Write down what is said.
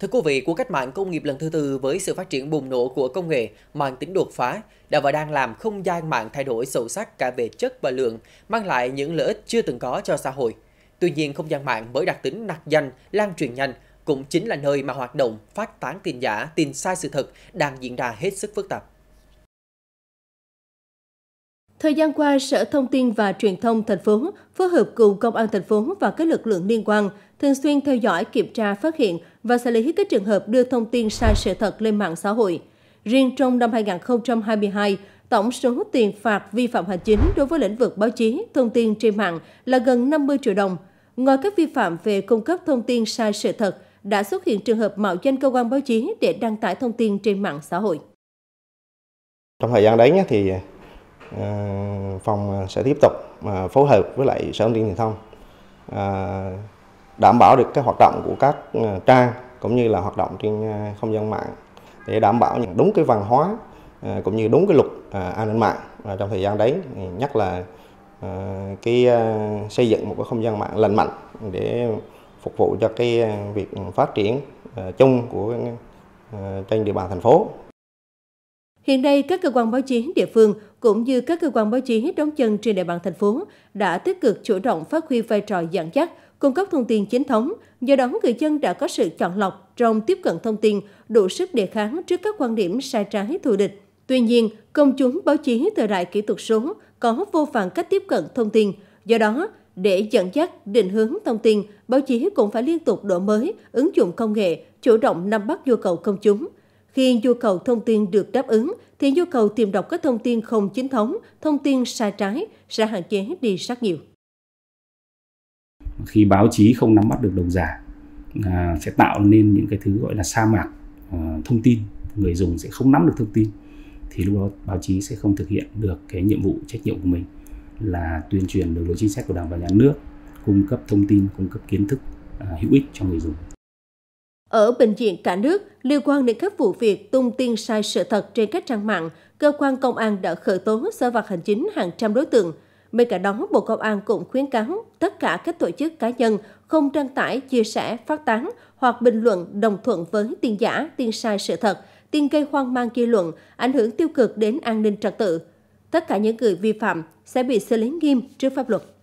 Thưa quý vị, cuộc cách mạng công nghiệp lần thứ tư với sự phát triển bùng nổ của công nghệ mang tính đột phá đã và đang làm không gian mạng thay đổi sâu sắc cả về chất và lượng, mang lại những lợi ích chưa từng có cho xã hội. Tuy nhiên, không gian mạng với đặc tính nặc danh, lan truyền nhanh cũng chính là nơi mà hoạt động phát tán tin giả, tin sai sự thật đang diễn ra hết sức phức tạp. Thời gian qua, Sở Thông tin và Truyền thông thành phố phối hợp cùng Công an thành phố và các lực lượng liên quan thường xuyên theo dõi, kiểm tra, phát hiện và xử lý các trường hợp đưa thông tin sai sự thật lên mạng xã hội. Riêng trong năm 2022, tổng số tiền phạt vi phạm hành chính đối với lĩnh vực báo chí, thông tin trên mạng là gần 50 triệu đồng. Ngoài các vi phạm về cung cấp thông tin sai sự thật, đã xuất hiện trường hợp mạo danh cơ quan báo chí để đăng tải thông tin trên mạng xã hội. Trong thời gian đấy thì Ờ, phòng ờ, sẽ tiếp tục ờ, phối hợp với lại sở thông tin truyền thông đảm bảo được các hoạt động của các trang cũng như là hoạt động trên không gian mạng để đảm bảo những đúng cái văn hóa cũng như đúng cái luật an ninh mạng trong thời gian đấy nhắc là cái xây dựng một cái không gian mạng lành mạnh để phục vụ cho cái việc phát triển chung của trên địa bàn thành phố Hiện nay, các cơ quan báo chí địa phương cũng như các cơ quan báo chí đóng chân trên địa bàn thành phố đã tích cực chủ động phát huy vai trò dẫn dắt, cung cấp thông tin chính thống, do đó người dân đã có sự chọn lọc trong tiếp cận thông tin, đủ sức đề kháng trước các quan điểm sai trái thù địch. Tuy nhiên, công chúng báo chí thời đại kỹ thuật số có vô vàn cách tiếp cận thông tin, do đó để dẫn dắt, định hướng thông tin, báo chí cũng phải liên tục đổi mới, ứng dụng công nghệ, chủ động nắm bắt nhu cầu công chúng. Khi nhu cầu thông tin được đáp ứng, thì nhu cầu tìm đọc các thông tin không chính thống, thông tin sai trái sẽ hạn chế đi rất nhiều. Khi báo chí không nắm bắt được đồng giả, à, sẽ tạo nên những cái thứ gọi là sa mạc à, thông tin. Người dùng sẽ không nắm được thông tin, thì lúc đó báo chí sẽ không thực hiện được cái nhiệm vụ trách nhiệm của mình là tuyên truyền đường lối chính sách của đảng và nhà nước, cung cấp thông tin, cung cấp kiến thức à, hữu ích cho người dùng. Ở bệnh viện cả nước, liên quan đến các vụ việc tung tin sai sự thật trên các trang mạng, cơ quan công an đã khởi tố xử phạt hành chính hàng trăm đối tượng. Bên cạnh đó, Bộ Công an cũng khuyến cáo tất cả các tổ chức cá nhân không đăng tải, chia sẻ, phát tán hoặc bình luận đồng thuận với tin giả, tin sai sự thật, tin gây hoang mang dư luận, ảnh hưởng tiêu cực đến an ninh trật tự. Tất cả những người vi phạm sẽ bị xử lý nghiêm trước pháp luật.